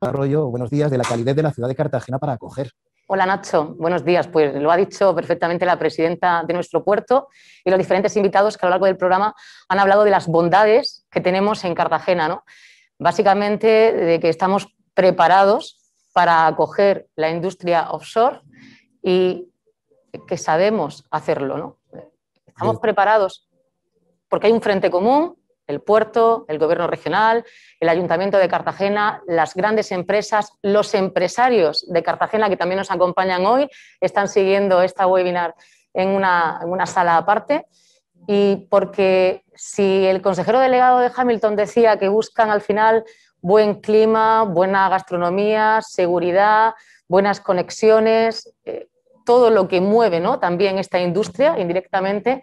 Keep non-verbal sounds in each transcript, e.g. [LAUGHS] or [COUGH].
buenos días, de la calidad de la ciudad de Cartagena para acoger. Hola Nacho, buenos días. Pues lo ha dicho perfectamente la presidenta de nuestro puerto y los diferentes invitados que a lo largo del programa han hablado de las bondades que tenemos en Cartagena, Básicamente de que estamos preparados para acoger la industria offshore y que sabemos hacerlo, ¿no? Estamos preparados porque hay un frente común, el puerto, el gobierno regional, el ayuntamiento de Cartagena, las grandes empresas, los empresarios de Cartagena que también nos acompañan hoy, están siguiendo esta webinar en una, sala aparte. Y porque si el consejero delegado de Hamilton decía que buscan al final buen clima, buena gastronomía, seguridad, buenas conexiones, eh, todo lo que mueve ¿no? también esta industria indirectamente,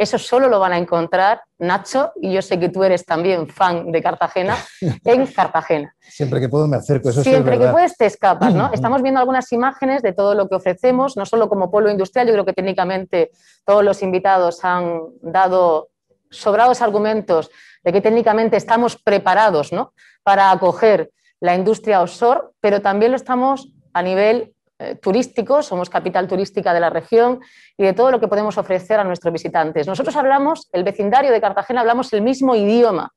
eso solo lo van a encontrar Nacho, y yo sé que tú eres también fan de Cartagena, [LAUGHS] en Cartagena. Siempre que puedo me acerco, eso Siempre que puedes te escapas, ¿no? [CLEARS THROAT] Estamos viendo algunas imágenes de todo lo que ofrecemos, no solo como pueblo industrial, yo creo que técnicamente todos los invitados han dado sobrados argumentos de que técnicamente estamos preparados ¿no? para acoger la industria offshore, pero también lo estamos a nivel eh, somos capital turística de la región y de todo lo que podemos ofrecer a nuestros visitantes. Nosotros hablamos, el vecindario de Cartagena, hablamos el mismo idioma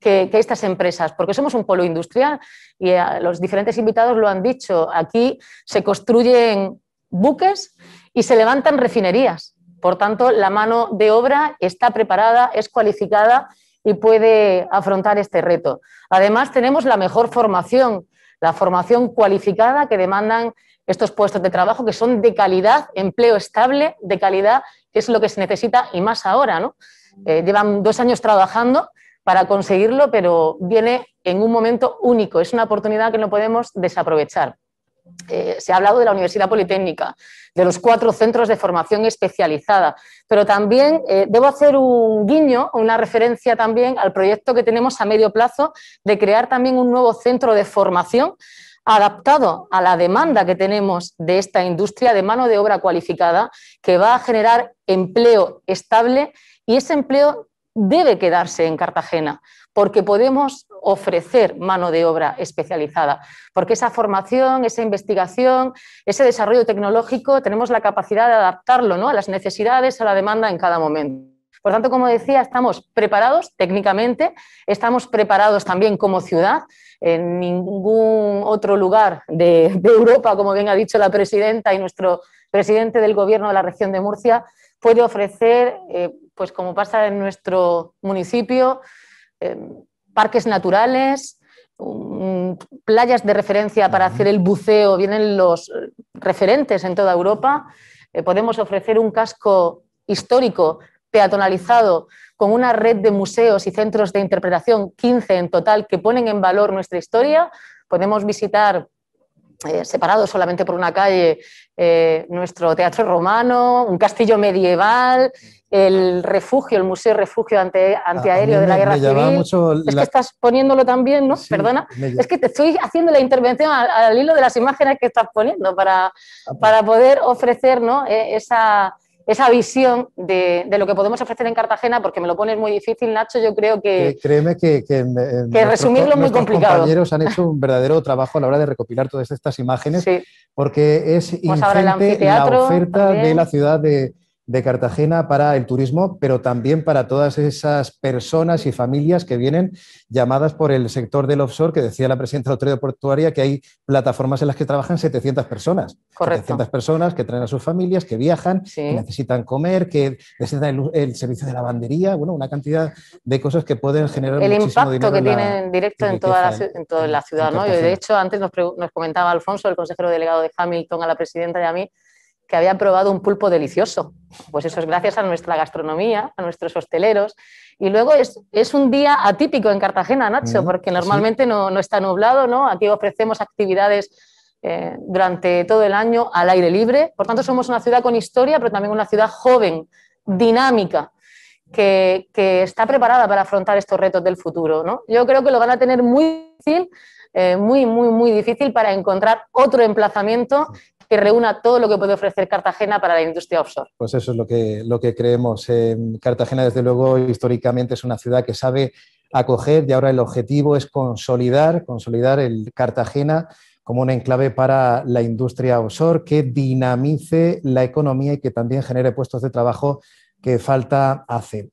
que, estas empresas, porque somos un polo industrial y eh, los diferentes invitados lo han dicho, aquí se construyen buques y se levantan refinerías. Por tanto, la mano de obra está preparada, es cualificada y puede afrontar este reto. Además, tenemos la mejor formación la formación cualificada que demandan estos puestos de trabajo que son de calidad, empleo estable, de calidad, que es lo que se necesita y más ahora, ¿no? Eh, llevan dos años trabajando para conseguirlo, pero viene en un momento único. Es una oportunidad que no podemos desaprovechar. Eh, se ha hablado de la Universidad Politécnica, de los cuatro centros de formación especializada, pero también eh, debo hacer un guiño, una referencia también al proyecto que tenemos a medio plazo de crear también un nuevo centro de formación adaptado a la demanda que tenemos de esta industria de mano de obra cualificada que va a generar empleo estable y ese empleo debe quedarse en Cartagena porque podemos ofrecer mano de obra especializada, porque esa formación, esa investigación, ese desarrollo tecnológico, tenemos la capacidad de adaptarlo ¿no? a las necesidades, a la demanda en cada momento. Por tanto, como decía, estamos preparados técnicamente, estamos preparados también como ciudad. En ningún otro lugar de, Europa, como bien ha dicho la presidenta y nuestro presidente del Gobierno de la región de Murcia, puede ofrecer, eh, pues como pasa en nuestro municipio, eh, parques naturales, mm, playas de referencia para hacer el buceo, vienen los referentes en toda Europa. Eh, podemos ofrecer un casco histórico peatonalizado con una red de museos y centros de interpretación, 15 en total, que ponen en valor nuestra historia. Podemos visitar eh, separado solamente por una calle, eh, nuestro teatro romano, un castillo medieval, mm. el refugio, el museo refugio ante, antiaéreo de la guerra civil. Es que estás poniéndolo también, ¿no? Perdona. Es que te estoy haciendo la intervención al, hilo de las imágenes que estás poniendo para, ah, pues. para poder ofrecer e, esa esa visión de, lo que podemos ofrecer en Cartagena, porque me lo pones muy difícil, Nacho, yo creo que... créeme que... Que, eh, resumirlo es muy complicado. Los compañeros han hecho un verdadero trabajo a la hora de recopilar todas estas imágenes, porque es ingente la oferta de la ciudad de, de Cartagena para el turismo, pero también para todas esas personas y familias que vienen llamadas por el sector del offshore, que decía la presidenta de la autoridad portuaria, que hay plataformas en las que trabajan 700 personas. Correcto. 700 personas que traen a sus familias, que viajan, que necesitan comer, que necesitan el, servicio de lavandería, bueno, una cantidad de cosas que pueden generar el impacto que tienen directo en toda, la, en toda la ciudad. ¿no? de hecho, antes nos comentaba Alfonso, el consejero delegado de Hamilton, a la presidenta y a mí, que había probado un pulpo delicioso. Pues eso es gracias a nuestra gastronomía, a nuestros hosteleros. Y luego es, un día atípico en Cartagena, Nacho, mm, porque normalmente no, está nublado, ¿no? Aquí ofrecemos actividades eh, durante todo el año al aire libre. Por tanto, somos una ciudad con historia, pero también una ciudad joven, dinámica. Que, está preparada para afrontar estos retos del futuro. ¿no? Yo creo que lo van a tener muy difícil eh, muy, muy, muy difícil para encontrar otro emplazamiento que reúna todo lo que puede ofrecer Cartagena para la industria offshore. Pues eso es lo que, lo que creemos. Eh, Cartagena, desde luego, históricamente es una ciudad que sabe acoger y ahora el objetivo es consolidar, consolidar el Cartagena como un enclave para la industria offshore que dinamice la economía y que también genere puestos de trabajo que falta hacer.